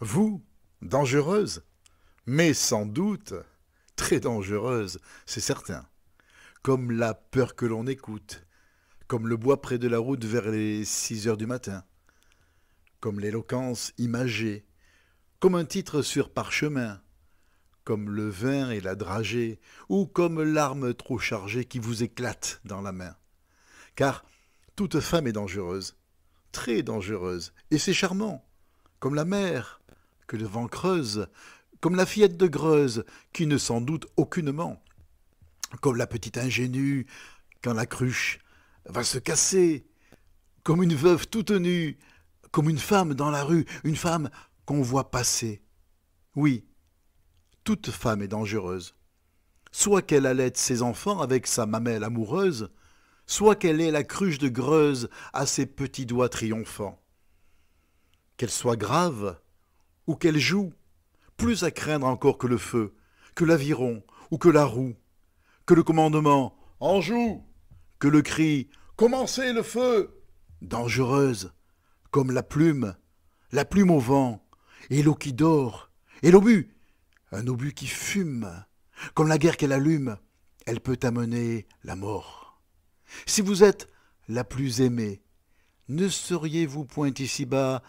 Vous, dangereuse, mais sans doute très dangereuse, c'est certain. Comme la peur que l'on écoute, comme le bois près de la route vers les 6 heures du matin, comme l'éloquence imagée, comme un titre sur parchemin, comme le vin et la dragée, ou comme l'arme trop chargée qui vous éclate dans la main. Car toute femme est dangereuse, très dangereuse, et c'est charmant, comme la mer, que le vent creuse, comme la fillette de Greuze, qui ne s'en doute aucunement, comme la petite ingénue, quand la cruche va se casser, comme une veuve toute nue, comme une femme dans la rue, une femme qu'on voit passer. Oui, toute femme est dangereuse. Soit qu'elle allaite ses enfants avec sa mamelle amoureuse, soit qu'elle ait la cruche de Greuze à ses petits doigts triomphants. Qu'elle soit grave, ou qu'elle joue, plus à craindre encore que le feu, que l'aviron ou que la roue, que le commandement En joue que le cri Commencez le feu dangereuse, comme la plume, la plume au vent, et l'eau qui dort, et l'obus, un obus qui fume, comme la guerre qu'elle allume, elle peut amener la mort. Si vous êtes la plus aimée, ne seriez-vous point ici-bas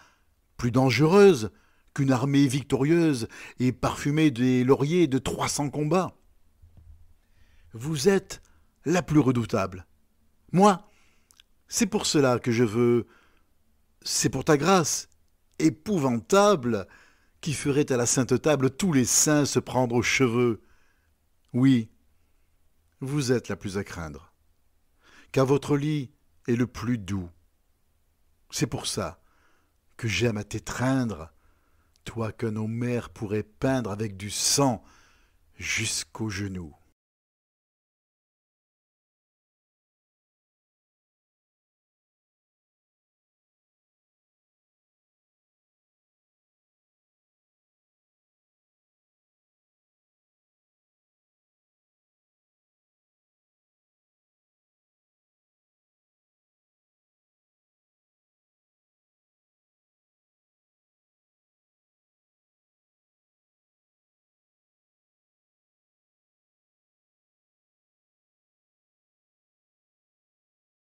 plus dangereuse qu'une armée victorieuse et parfumée des lauriers de 300 combats. Vous êtes la plus redoutable. Moi, c'est pour cela que je veux. C'est pour ta grâce, épouvantable, qui ferait à la sainte table tous les saints se prendre aux cheveux. Oui, vous êtes la plus à craindre, car votre lit est le plus doux. C'est pour ça que j'aime à t'étreindre, toi que nos mères pourraient peindre avec du sang jusqu'aux genoux.